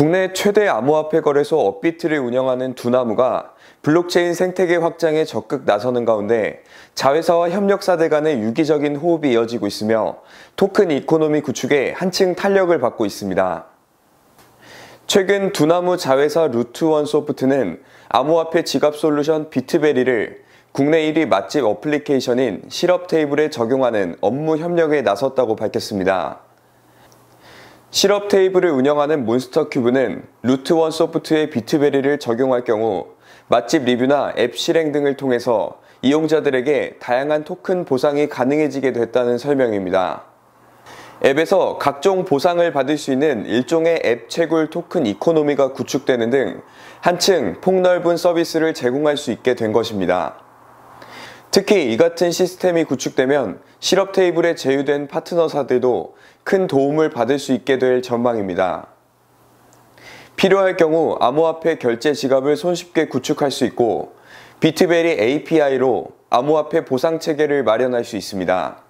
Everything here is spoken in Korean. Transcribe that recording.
국내 최대 암호화폐 거래소 업비트를 운영하는 두나무가 블록체인 생태계 확장에 적극 나서는 가운데 자회사와 협력사들 간의 유기적인 호흡이 이어지고 있으며 토큰 이코노미 구축에 한층 탄력을 받고 있습니다. 최근 두나무 자회사 루트원 소프트는 암호화폐 지갑 솔루션 비트베리를 국내 1위 맛집 어플리케이션인 실업 테이블에 적용하는 업무 협력에 나섰다고 밝혔습니다. 실업 테이블을 운영하는 몬스터 큐브는 루트원 소프트의 비트베리를 적용할 경우 맛집 리뷰나 앱 실행 등을 통해서 이용자들에게 다양한 토큰 보상이 가능해지게 됐다는 설명입니다. 앱에서 각종 보상을 받을 수 있는 일종의 앱 채굴 토큰 이코노미가 구축되는 등 한층 폭넓은 서비스를 제공할 수 있게 된 것입니다. 특히 이 같은 시스템이 구축되면 실업 테이블에 제휴된 파트너사들도 큰 도움을 받을 수 있게 될 전망입니다. 필요할 경우 암호화폐 결제 지갑을 손쉽게 구축할 수 있고 비트벨이 API로 암호화폐 보상 체계를 마련할 수 있습니다.